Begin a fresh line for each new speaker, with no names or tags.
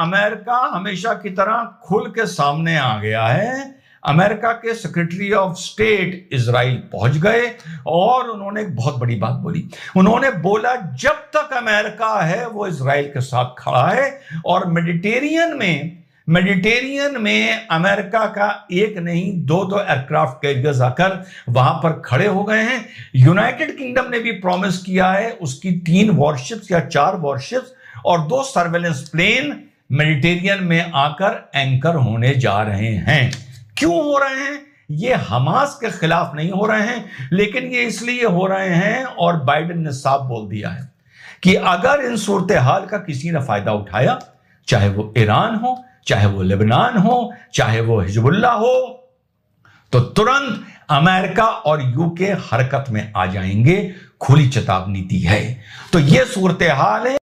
America हमेशा की तरह खुल के सामने आ गया है अमेरिका के सेक्रेटरी ऑफ स्टेट इसराइल पहुंच गए और उन्होंने एक बहुत बड़ी बात बोली उन्होंने बोला जब तक अमेरिका है वो इसराइल के साथ खड़ा है और मेडिटेरियन में मेडिटेरियन में अमेरिका का एक नहीं दो दो एयरक्राफ्ट कैरियर्स आकर वहां पर खड़े हो गए हैं यूनाइटेड किंगडम ने भी प्रॉमिस किया है उसकी तीन वॉरशिप्स या चार वॉरशिप्स और दो सर्वेलेंस प्लेन मेडिटेरियन में आकर एंकर होने जा रहे हैं क्यों हो रहे हैं ये हमास के खिलाफ नहीं हो रहे हैं लेकिन ये इसलिए हो रहे हैं और बाइडन ने साफ बोल दिया है कि अगर इन सूरत हाल का किसी ने फायदा उठाया चाहे वो ईरान हो चाहे वो लेबनान हो चाहे वो हिजबुल्ला हो तो तुरंत अमेरिका और यूके हरकत में आ जाएंगे खुली चेतावनी दी है तो यह सूरत हाल है